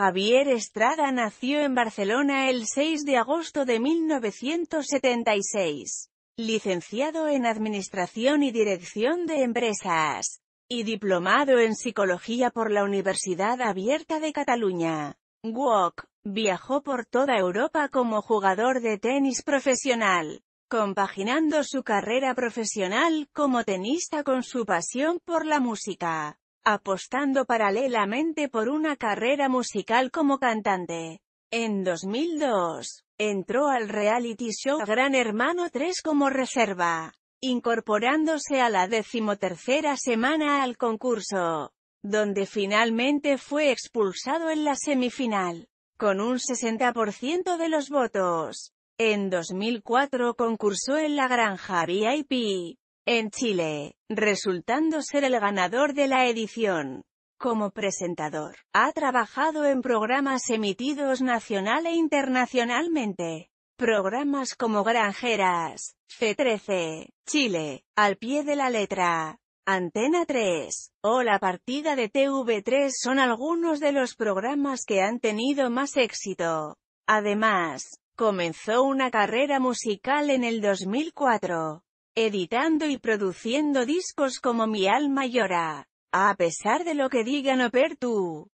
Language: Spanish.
Javier Estrada nació en Barcelona el 6 de agosto de 1976. Licenciado en Administración y Dirección de Empresas. Y diplomado en Psicología por la Universidad Abierta de Cataluña. Wok. Viajó por toda Europa como jugador de tenis profesional, compaginando su carrera profesional como tenista con su pasión por la música apostando paralelamente por una carrera musical como cantante. En 2002, entró al reality show Gran Hermano 3 como reserva, incorporándose a la decimotercera semana al concurso, donde finalmente fue expulsado en la semifinal, con un 60% de los votos. En 2004 concursó en la Granja VIP, en Chile, resultando ser el ganador de la edición. Como presentador, ha trabajado en programas emitidos nacional e internacionalmente. Programas como Granjeras, C13, Chile, Al pie de la letra, Antena 3, o La partida de TV3 son algunos de los programas que han tenido más éxito. Además, comenzó una carrera musical en el 2004 editando y produciendo discos como Mi Alma Llora. A pesar de lo que digan Opertu,